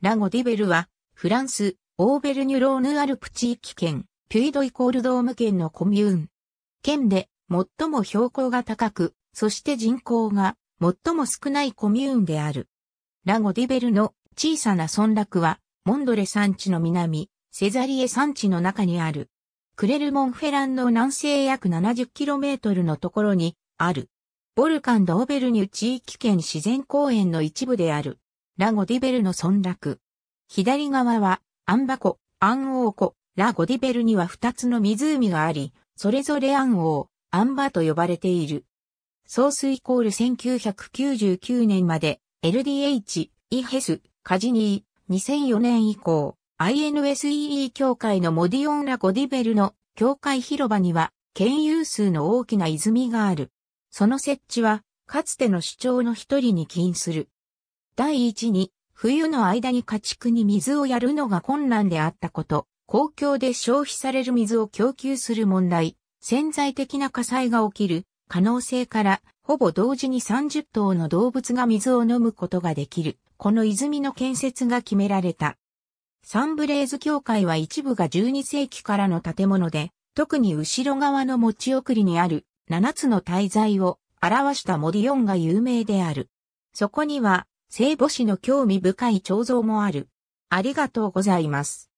ラゴディベルは、フランス、オーベルニュローヌアルプ地域圏、ピュイドイコールドーム県のコミューン。県で最も標高が高く、そして人口が最も少ないコミューンである。ラゴディベルの小さな村落は、モンドレ山地の南、セザリエ山地の中にある。クレルモンフェランの南西約 70km のところにある。ボルカンド・オベルニュ地域圏自然公園の一部である。ラゴディベルの村落。左側は、アンバ湖、アンオー湖、ラゴディベルには2つの湖があり、それぞれアンオー、アンバと呼ばれている。ソースイコール1999年まで、LDH、イヘス、カジニー、2004年以降、INSEE 協会のモディオンラゴディベルの協会広場には、県有数の大きな泉がある。その設置は、かつての主張の一人に起因する。第一に、冬の間に家畜に水をやるのが困難であったこと、公共で消費される水を供給する問題、潜在的な火災が起きる可能性から、ほぼ同時に30頭の動物が水を飲むことができる、この泉の建設が決められた。サンブレーズ協会は一部が12世紀からの建物で、特に後ろ側の持ち送りにある7つの滞在を表したモディオンが有名である。そこには聖母子の興味深い彫像もある。ありがとうございます。